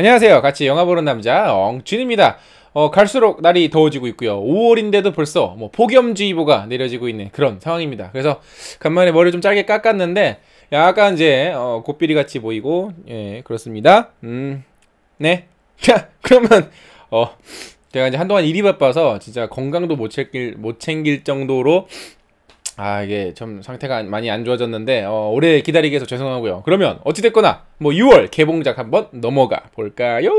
안녕하세요. 같이 영화 보는 남자 엉준입니다. 어, 갈수록 날이 더워지고 있고요. 5월인데도 벌써 뭐 폭염주의보가 내려지고 있는 그런 상황입니다. 그래서 간만에 머리를 좀 짧게 깎았는데 약간 이제 어, 곱비리 같이 보이고 예 그렇습니다. 음 네. 그러면 어 제가 이제 한동안 일이 바빠서 진짜 건강도 못 챙길 못 챙길 정도로 아 이게 좀 상태가 많이 안 좋아졌는데 어, 오래 기다리게 해서 죄송하고요. 그러면 어찌됐거나 뭐 6월 개봉작 한번 넘어가 볼까요?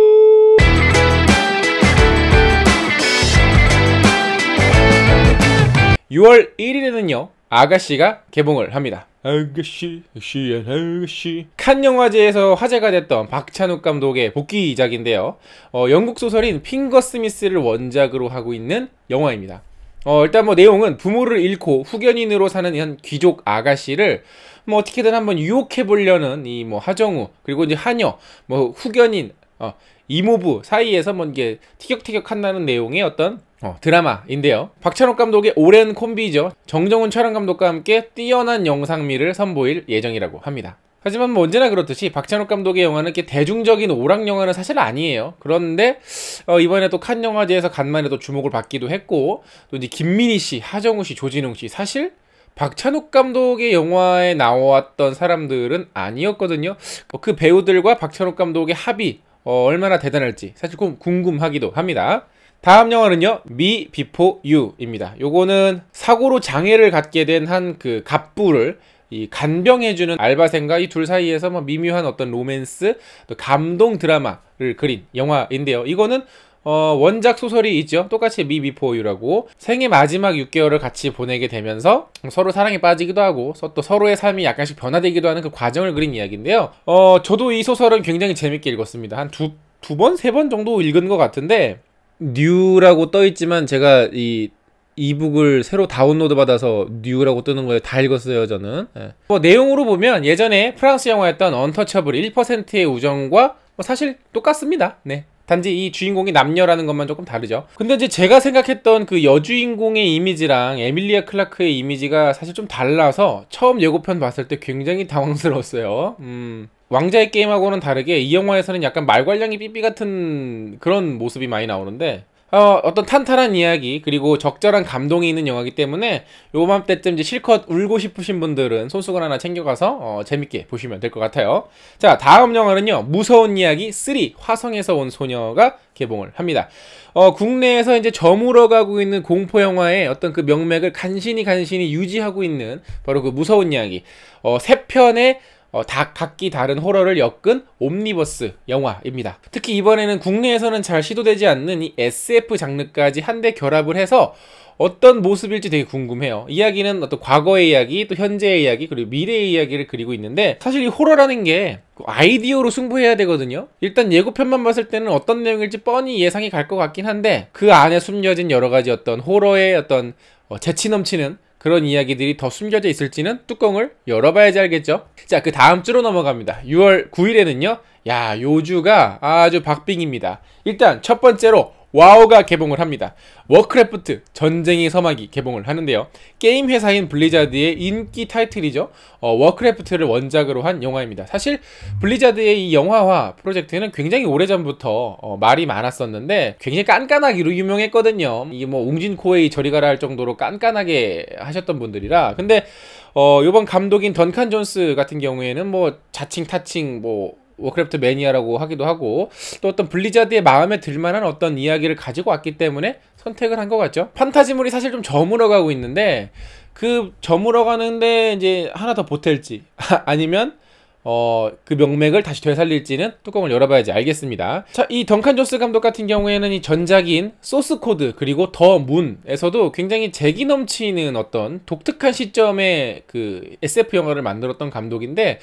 (6월 1일에는요) 아가씨가 개봉을 합니다. 아가씨, 아가씨 아가씨. 칸 영화제에서 화제가 됐던 박찬욱 감독의 복귀작인데요. 어, 영국 소설인 핑거 스미스를 원작으로 하고 있는 영화입니다. 어, 일단 뭐 내용은 부모를 잃고 후견인으로 사는 한 귀족 아가씨를 뭐 어떻게든 한번 유혹해 보려는 이 뭐 하정우 그리고 이제 한여 뭐 후견인 어, 이모부 사이에서 뭔게 뭐 티격태격 한다는 내용의 어떤 어, 드라마인데요. 박찬욱 감독의 오랜 콤비죠. 정정훈 촬영 감독과 함께 뛰어난 영상미를 선보일 예정이라고 합니다. 하지만 뭐 언제나 그렇듯이 박찬욱 감독의 영화는 이렇게 대중적인 오락 영화는 사실 아니에요. 그런데 어 이번에 또 칸 영화제에서 간만에 또 주목을 받기도 했고 또 이제 김민희 씨, 하정우 씨, 조진웅 씨 사실 박찬욱 감독의 영화에 나왔던 사람들은 아니었거든요. 어, 그 배우들과 박찬욱 감독의 합이 어 얼마나 대단할지 사실 좀 궁금하기도 합니다. 다음 영화는요, 미 비포 유입니다 요거는 사고로 장애를 갖게 된 한 그 갑부를 이 간병해주는 알바생과 이 둘 사이에서 뭐 미묘한 어떤 로맨스, 또 감동 드라마를 그린 영화인데요. 이거는 어, 원작 소설이 있죠. 똑같이 미비포유라고 생애 마지막 6개월을 같이 보내게 되면서 서로 사랑에 빠지기도 하고 또 서로의 삶이 약간씩 변화되기도 하는 그 과정을 그린 이야기인데요. 어, 저도 이 소설은 굉장히 재밌게 읽었습니다. 한 두, 두 번, 세 번 정도 읽은 것 같은데 뉴라고 떠있지만 제가 이 이북을 새로 다운로드 받아서 뉴라고 뜨는 거에다 읽었어요, 저는. 예. 뭐 내용으로 보면 예전에 프랑스 영화였던 언터처블 1%의 우정과 뭐 사실 똑같습니다. 네. 단지 이 주인공이 남녀라는 것만 조금 다르죠. 근데 이제 제가 생각했던 그 여주인공의 이미지랑 에밀리아 클라크의 이미지가 사실 좀 달라서 처음 예고편 봤을 때 굉장히 당황스러웠어요. 음. 왕자의 게임하고는 다르게 이 영화에서는 약간 말괄량이 삐삐 같은 그런 모습이 많이 나오는데 어, 어떤 탄탄한 이야기 그리고 적절한 감동이 있는 영화이기 때문에 요맘때쯤 이제 실컷 울고 싶으신 분들은 손수건 하나 챙겨가서 어, 재밌게 보시면 될 것 같아요. 자 다음 영화는요 무서운 이야기 3 화성에서 온 소녀가 개봉을 합니다. 어, 국내에서 이제 저물어가고 있는 공포 영화의 어떤 그 명맥을 간신히 간신히 유지하고 있는 바로 그 무서운 이야기 어, 세 편의 어, 다 각기 다른 호러를 엮은 옴니버스 영화입니다. 특히 이번에는 국내에서는 잘 시도되지 않는 이 SF 장르까지 한데 결합을 해서 어떤 모습일지 되게 궁금해요. 이야기는 어떤 과거의 이야기, 또 현재의 이야기, 그리고 미래의 이야기를 그리고 있는데 사실 이 호러라는 게 그 아이디어로 승부해야 되거든요. 일단 예고편만 봤을 때는 어떤 내용일지 뻔히 예상이 갈 것 같긴 한데 그 안에 숨겨진 여러 가지 어떤 호러의 어떤 어, 재치 넘치는 그런 이야기들이 더 숨겨져 있을지는 뚜껑을 열어봐야지 알겠죠. 자, 그 다음 주로 넘어갑니다. 6월 9일에는요. 야, 요주가 아주 박빙입니다. 일단 첫 번째로 와우가 개봉을 합니다. 워크래프트 전쟁의 서막이 개봉을 하는데요. 게임 회사인 블리자드의 인기 타이틀이죠. 어, 워크래프트를 원작으로 한 영화입니다. 사실 블리자드의 이 영화화 프로젝트는 굉장히 오래전부터 어, 말이 많았었는데 굉장히 깐깐하기로 유명했거든요. 이게 뭐 웅진코웨이 저리 가라 할 정도로 깐깐하게 하셨던 분들이라 근데 어, 요번 감독인 던칸 존스 같은 경우에는 뭐 자칭 타칭 뭐 워크래프트 매니아라고 하기도 하고 또 어떤 블리자드의 마음에 들만한 어떤 이야기를 가지고 왔기 때문에 선택을 한 것 같죠. 판타지물이 사실 좀 저물어가고 있는데 그 저물어가는데 이제 하나 더 보탤지 아니면 어, 그 명맥을 다시 되살릴지는 뚜껑을 열어봐야지 알겠습니다. 자, 이덩칸조스 감독 같은 경우에는 이 전작인 소스 코드 그리고 더 문에서도 굉장히 재기 넘치는 어떤 독특한 시점의 그 SF 영화를 만들었던 감독인데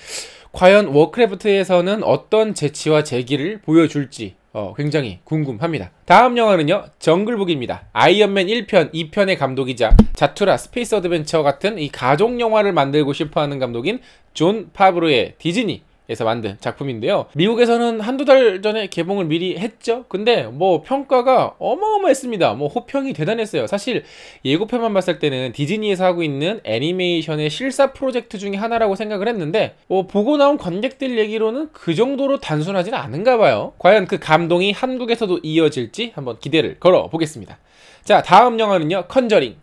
과연 워크래프트에서는 어떤 재치와 재기를 보여줄지 어, 굉장히 궁금합니다. 다음 영화는요. 정글북입니다. 아이언맨 1편, 2편의 감독이자 자투라, 스페이스 어드벤처 같은 이 가족 영화를 만들고 싶어하는 감독인 존 파브로의 디즈니 에서 만든 작품인데요 미국에서는 한두 달 전에 개봉을 미리 했죠 근데 뭐 평가가 어마어마했습니다 뭐 호평이 대단했어요 사실 예고편만 봤을 때는 디즈니에서 하고 있는 애니메이션의 실사 프로젝트 중에 하나라고 생각을 했는데 뭐 보고 나온 관객들 얘기로는 그 정도로 단순하진 않은가 봐요 과연 그 감동이 한국에서도 이어질지 한번 기대를 걸어보겠습니다 자 다음 영화는요 컨저링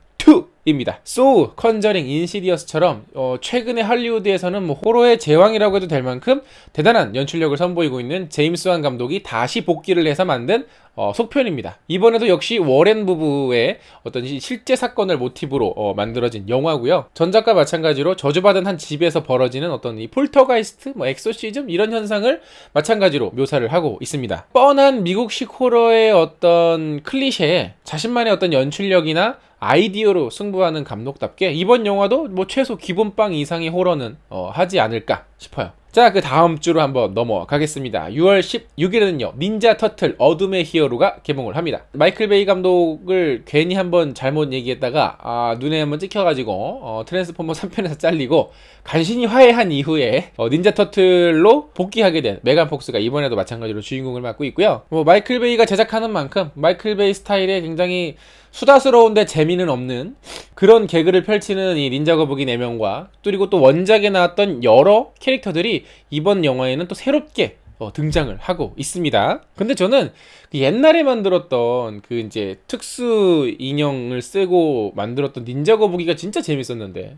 입니다. 소우, 컨저링, 인시디어스처럼 어, 최근의 할리우드에서는 뭐 호러의 제왕이라고 해도 될 만큼 대단한 연출력을 선보이고 있는 제임스 완 감독이 다시 복귀를 해서 만든 어, 속편입니다. 이번에도 역시 워렌 부부의 어떤 실제 사건을 모티브로 어, 만들어진 영화고요. 전작과 마찬가지로 저주받은 한 집에서 벌어지는 어떤 이 폴터가이스트, 뭐 엑소시즘 이런 현상을 마찬가지로 묘사를 하고 있습니다. 뻔한 미국식 호러의 어떤 클리셰 자신만의 어떤 연출력이나 아이디어로 승부하는 감독답게 이번 영화도 뭐 최소 기본빵 이상의 호러는 어, 하지 않을까 싶어요. 자, 그 다음 주로 한번 넘어가겠습니다. 6월 16일에는요, 닌자 터틀 어둠의 히어로가 개봉을 합니다. 마이클 베이 감독을 괜히 한번 잘못 얘기했다가, 아, 눈에 한번 찍혀가지고, 어, 트랜스포머 3편에서 잘리고, 간신히 화해한 이후에, 어, 닌자 터틀로 복귀하게 된 메간 폭스가 이번에도 마찬가지로 주인공을 맡고 있고요. 뭐, 마이클 베이가 제작하는 만큼, 마이클 베이 스타일에 굉장히 수다스러운데 재미는 없는 그런 개그를 펼치는 이 닌자 거북이 4명과 그리고 또 원작에 나왔던 여러 캐릭터들이 이 이번 영화에는 또 새롭게 어, 등장을 하고 있습니다. 근데 저는 그 옛날에 만들었던 그 이제 특수 인형을 쓰고 만들었던 닌자 거북이가 진짜 재밌었는데.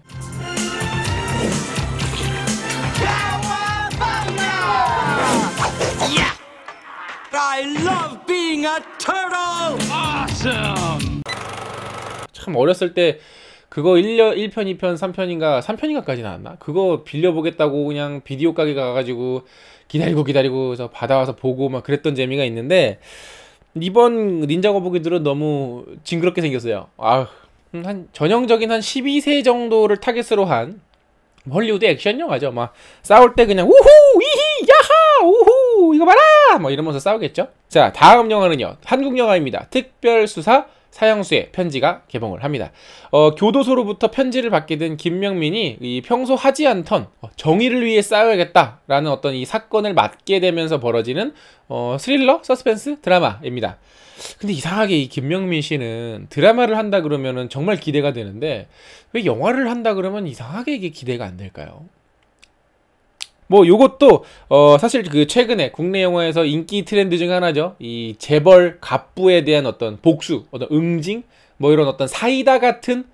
참 어렸을 때 그거 1년 1편, 2편, 3편인가 3편인가까지 나왔나? 그거 빌려보겠다고 그냥 비디오 가게 가가지고 기다리고 기다리고 해 받아와서 보고 막 그랬던 재미가 있는데 이번 닌자 거북이들은 너무 징그럽게 생겼어요. 아, 한 전형적인 한 12세 정도를 타겟으로 한 헐리우드 액션 영화죠. 막 싸울 때 그냥 우후 이히 야하 우후 이거 봐라 뭐 이러면서 싸우겠죠. 자 다음 영화는요 한국 영화입니다. 특별 수사 사형수의 편지가 개봉을 합니다. 어, 교도소로부터 편지를 받게 된 김명민이 이 평소 하지 않던 어, 정의를 위해 싸워야겠다라는 어떤 이 사건을 맡게 되면서 벌어지는 어, 스릴러 서스펜스 드라마입니다. 근데 이상하게 이 김명민 씨는 드라마를 한다 그러면 정말 기대가 되는데 왜 영화를 한다 그러면 이상하게 이게 기대가 안 될까요? 뭐 요것도 어 사실 그 최근에 국내 영화에서 인기 트렌드 중 하나죠. 이 재벌 갑부에 대한 어떤 복수, 어떤 응징, 뭐 이런 어떤 사이다 같은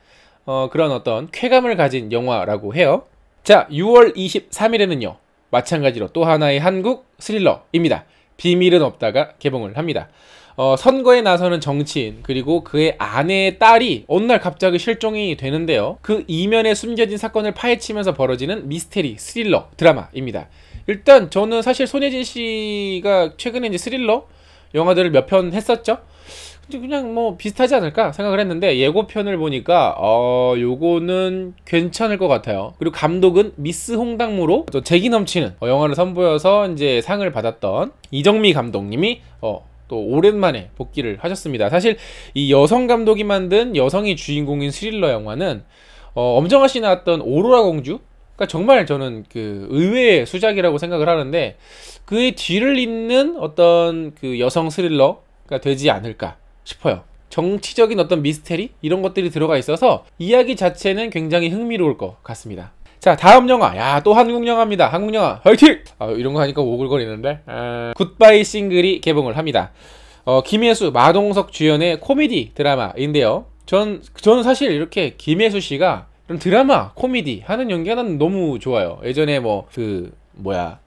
어 그런 어떤 쾌감을 가진 영화라고 해요. 자, 6월 23일에는요. 마찬가지로 또 하나의 한국 스릴러입니다. 비밀은 없다가 개봉을 합니다. 어, 선거에 나서는 정치인 그리고 그의 아내의 딸이 어느 날 갑자기 실종이 되는데요. 그 이면에 숨겨진 사건을 파헤치면서 벌어지는 미스테리 스릴러 드라마입니다. 일단 저는 사실 손예진 씨가 최근에 이제 스릴러 영화들을 몇 편 했었죠. 근데 그냥 뭐 비슷하지 않을까 생각을 했는데 예고편을 보니까 어 요거는 괜찮을 것 같아요. 그리고 감독은 미스 홍당무로 재기 넘치는 어, 영화를 선보여서 이제 상을 받았던 이정미 감독님이 어또 오랜만에 복귀를 하셨습니다. 사실 이 여성 감독이 만든 여성이 주인공인 스릴러 영화는 어, 엄정화 씨 나왔던 오로라 공주 그니까 정말 저는 그 의외의 수작이라고 생각을 하는데 그의 뒤를 잇는 어떤 그 여성 스릴러가 되지 않을까 싶어요. 정치적인 어떤 미스테리 이런 것들이 들어가 있어서 이야기 자체는 굉장히 흥미로울 것 같습니다. 자 다음 영화 야 또 한국 영화입니다 한국 영화 화이팅! 아, 이런 거 하니까 오글거리는데 아... 굿바이 싱글이 개봉을 합니다 어, 김혜수, 마동석 주연의 코미디 드라마인데요 전, 저는 사실 이렇게 김혜수 씨가 이런 드라마, 코미디 하는 연기가 난 너무 좋아요 예전에 뭐 그 뭐야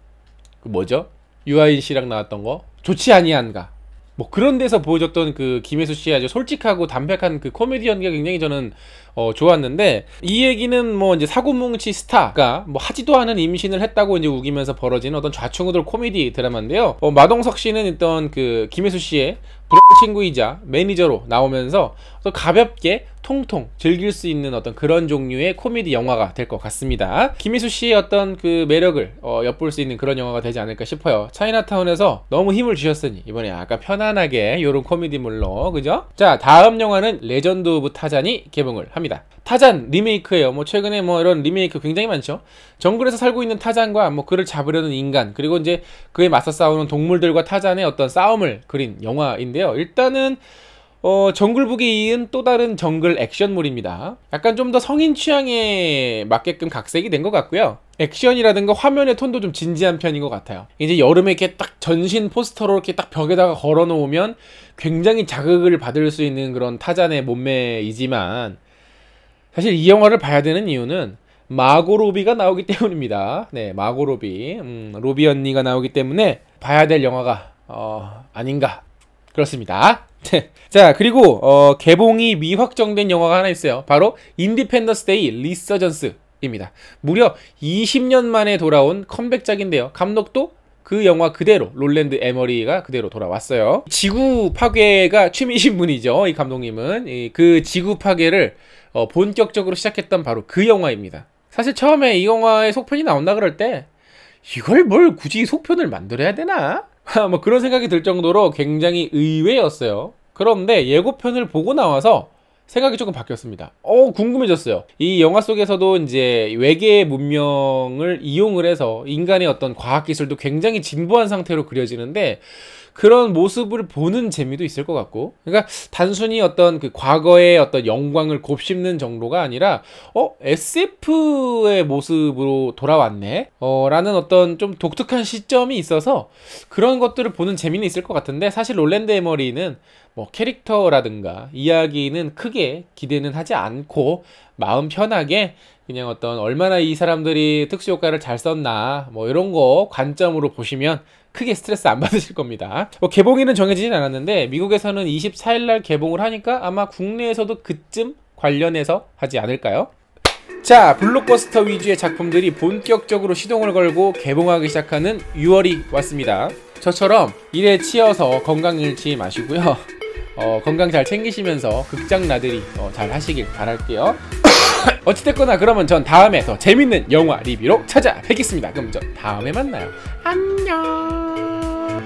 그 뭐죠? 유아인 씨랑 나왔던 거 좋지 아니한가 뭐 그런 데서 보여줬던 그 김혜수 씨의 아주 솔직하고 담백한 그 코미디 연기가 굉장히 저는 어, 좋았는데 이 얘기는 뭐 이제 사고뭉치 스타가 뭐 하지도 않은 임신을 했다고 이제 우기면서 벌어지는 어떤 좌충우돌 코미디 드라마인데요. 어, 마동석 씨는 일단 그 김혜수 씨의 불친구이자 매니저로 나오면서 또 가볍게 통통 즐길 수 있는 어떤 그런 종류의 코미디 영화가 될 것 같습니다. 김희수 씨의 어떤 그 매력을 어, 엿볼 수 있는 그런 영화가 되지 않을까 싶어요. 차이나타운에서 너무 힘을 주셨으니 이번에 아까 편안하게 이런 코미디물로 그죠? 자 다음 영화는 레전드 오브 타잔이 개봉을 합니다. 타잔 리메이크예요. 뭐 최근에 뭐 이런 리메이크 굉장히 많죠. 정글에서 살고 있는 타잔과 뭐 그를 잡으려는 인간 그리고 이제 그에 맞서 싸우는 동물들과 타잔의 어떤 싸움을 그린 영화인데요. 일단은 어, 정글북에 이은 또 다른 정글 액션물입니다. 약간 좀 더 성인 취향에 맞게끔 각색이 된 것 같고요. 액션이라든가 화면의 톤도 좀 진지한 편인 것 같아요. 이제 여름에 이렇게 딱 전신 포스터로 이렇게 딱 벽에다가 걸어 놓으면 굉장히 자극을 받을 수 있는 그런 타잔의 몸매이지만 사실 이 영화를 봐야 되는 이유는 마고로비가 나오기 때문입니다. 네, 마고로비. 음, 로비 언니가 나오기 때문에 봐야 될 영화가, 어, 아닌가. 그렇습니다. 네. 자 그리고 어, 개봉이 미확정된 영화가 하나 있어요. 바로 인디펜더스 데이 리서전스입니다. 무려 20년 만에 돌아온 컴백작인데요. 감독도 그 영화 그대로 롤랜드 에머리가 그대로 돌아왔어요. 지구 파괴가 취미신 분이죠. 이 감독님은 이, 그 지구 파괴를 어, 본격적으로 시작했던 바로 그 영화입니다. 사실 처음에 이 영화의 속편이 나온다 그럴 때 이걸 뭘 굳이 속편을 만들어야 되나? 뭐 그런 생각이 들 정도로 굉장히 의외였어요. 그런데 예고편을 보고 나와서 생각이 조금 바뀌었습니다. 어, 궁금해졌어요. 이 영화 속에서도 이제 외계 문명을 이용을 해서 인간의 어떤 과학기술도 굉장히 진보한 상태로 그려지는데 그런 모습을 보는 재미도 있을 것 같고 그러니까 단순히 어떤 그 과거의 어떤 영광을 곱씹는 정도가 아니라 어 SF의 모습으로 돌아왔네 어 라는 어떤 좀 독특한 시점이 있어서 그런 것들을 보는 재미는 있을 것 같은데 사실 롤랜드 에머리는 뭐 캐릭터라든가 이야기는 크게 기대는 하지 않고 마음 편하게 그냥 어떤 얼마나 이 사람들이 특수 효과를 잘 썼나 뭐 이런 거 관점으로 보시면 크게 스트레스 안 받으실 겁니다. 뭐 개봉일은 정해지진 않았는데 미국에서는 24일 날 개봉을 하니까 아마 국내에서도 그쯤 관련해서 하지 않을까요? 자, 블록버스터 위주의 작품들이 본격적으로 시동을 걸고 개봉하기 시작하는 6월이 왔습니다. 저처럼 일에 치여서 건강 잃지 마시고요. 어, 건강 잘 챙기시면서 극장 나들이 어, 잘 하시길 바랄게요. 어찌됐거나 그러면 전 다음에 더 재밌는 영화 리뷰로 찾아뵙겠습니다. 그럼 저 다음에 만나요. 안녕.